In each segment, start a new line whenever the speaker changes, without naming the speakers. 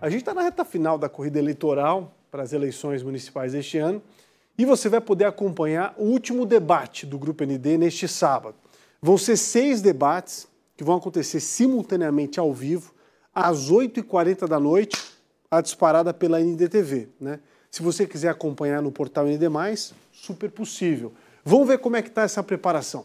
A gente está na reta final da corrida eleitoral para as eleições municipais deste ano e você vai poder acompanhar o último debate do Grupo ND neste sábado. Vão ser seis debates que vão acontecer simultaneamente ao vivo, às 8h40 da noite, a disparada pela NDTV. Né? Se você quiser acompanhar no portal ND, super possível. Vamos ver como é que está essa preparação.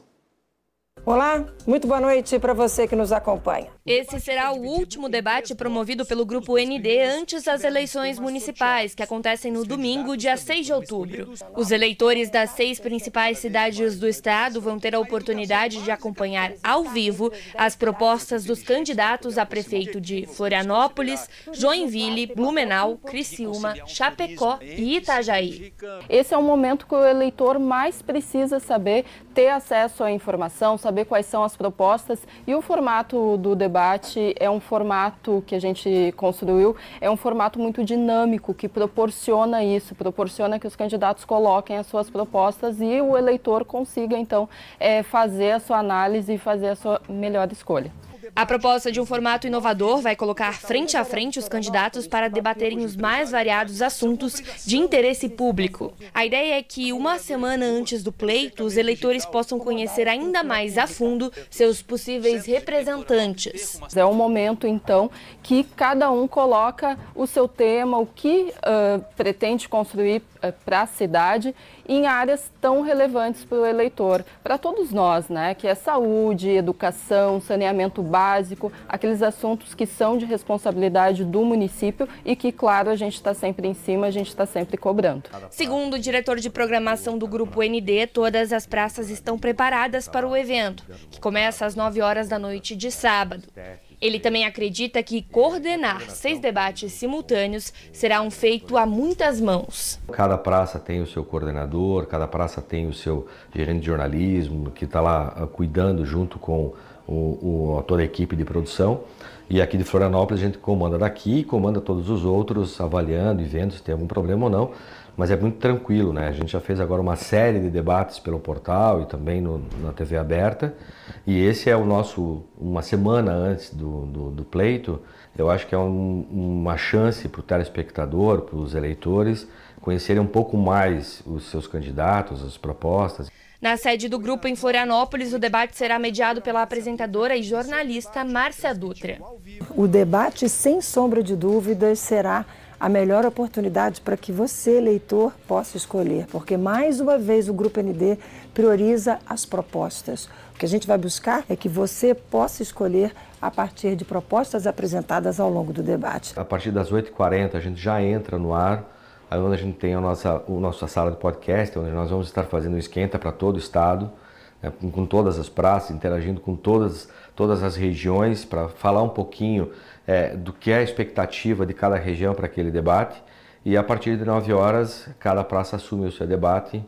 Olá,
muito boa noite para você que nos acompanha.
Esse será o último debate promovido pelo Grupo ND antes das eleições municipais, que acontecem no domingo, dia 6 de outubro. Os eleitores das seis principais cidades do estado vão ter a oportunidade de acompanhar ao vivo as propostas dos candidatos a prefeito de Florianópolis, Joinville, Blumenau, Criciúma, Chapecó e Itajaí. Esse é
o momento que o eleitor mais precisa saber, ter acesso à informação, saber quais são as propostas e o formato do debate é um formato que a gente construiu, é um formato muito dinâmico que proporciona isso, proporciona que os candidatos coloquem as suas propostas e o eleitor consiga então é, fazer a sua análise e
fazer a sua melhor escolha. A proposta de um formato inovador vai colocar frente a frente os candidatos para debaterem os mais variados assuntos de interesse público. A ideia é que, uma semana antes do pleito, os eleitores possam conhecer ainda mais a fundo seus possíveis representantes.
É um momento, então, que cada um coloca o seu tema, o que uh, pretende construir uh, para a cidade em áreas tão relevantes para o eleitor, para todos nós, né? Que é saúde, educação, saneamento básico básico, aqueles assuntos que são de responsabilidade do município e que, claro, a gente está sempre em cima, a gente está sempre cobrando.
Segundo o diretor de programação do Grupo ND, todas as praças estão preparadas para o evento, que começa às 9 horas da noite de sábado. Ele também acredita que coordenar seis debates simultâneos será um feito a muitas mãos.
Cada praça tem o seu coordenador, cada praça tem o seu gerente de jornalismo que está lá ah, cuidando junto com o, o, toda a equipe de produção. E aqui de Florianópolis a gente comanda daqui e comanda todos os outros, avaliando e vendo se tem algum problema ou não. Mas é muito tranquilo, né? A gente já fez agora uma série de debates pelo portal e também no, na TV aberta. E esse é o nosso, uma semana antes do, do, do pleito, eu acho que é um, uma chance para o telespectador, para os eleitores, conhecerem um pouco mais os seus candidatos, as propostas.
Na sede do grupo em Florianópolis, o debate será mediado pela apresentadora e jornalista Márcia Dutra.
O debate, sem sombra de dúvidas, será a melhor oportunidade para que você, eleitor, possa escolher, porque mais uma vez o Grupo ND prioriza as propostas. O que a gente vai buscar é que você possa escolher a partir de propostas apresentadas ao longo do debate.
A partir das 8h40 a gente já entra no ar onde a gente tem a nossa, o nossa sala de podcast, onde nós vamos estar fazendo um esquenta para todo o estado, né, com, todas as praças, interagindo com todas, todas as regiões, para falar um pouquinho é, do que é a expectativa de cada região para aquele debate. E a partir de 9 horas, cada praça assume o seu debate,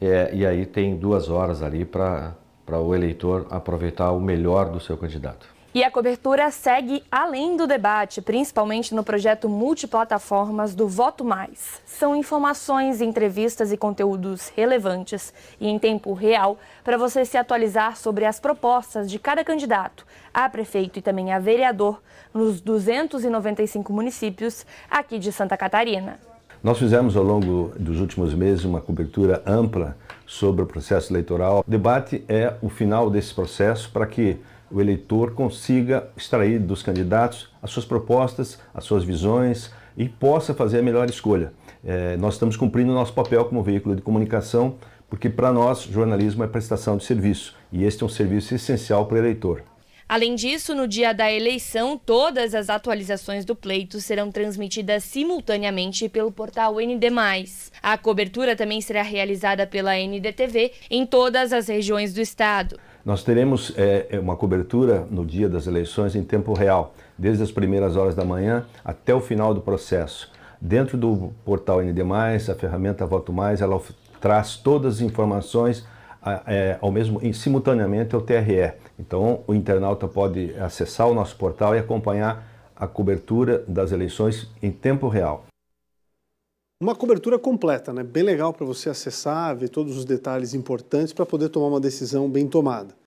é, e aí tem duas horas ali para o eleitor aproveitar o melhor do seu candidato.
E a cobertura segue além do debate, principalmente no projeto multiplataformas do Voto Mais. São informações, entrevistas e conteúdos relevantes e em tempo real para você se atualizar sobre as propostas de cada candidato a prefeito e também a vereador nos 295 municípios aqui de Santa Catarina.
Nós fizemos ao longo dos últimos meses uma cobertura ampla sobre o processo eleitoral. O debate é o final desse processo para que o eleitor consiga extrair dos candidatos as suas propostas, as suas visões e possa fazer a melhor escolha. É, nós estamos cumprindo o nosso papel como veículo de comunicação, porque para nós jornalismo é prestação de serviço e este é um serviço essencial para o eleitor.
Além disso, no dia da eleição, todas as atualizações do pleito serão transmitidas simultaneamente pelo portal ND. A cobertura também será realizada pela NDTV em todas as regiões do estado.
Nós teremos é, é, uma cobertura no dia das eleições em tempo real, desde as primeiras horas da manhã até o final do processo. Dentro do portal ND, a ferramenta Voto Mais, ela traz todas as informações é, ao mesmo em, simultaneamente ao TRE. Então, o internauta pode acessar o nosso portal e acompanhar a cobertura das eleições em tempo real uma cobertura completa, né? bem legal para você acessar, ver todos os detalhes importantes para poder tomar uma decisão bem tomada.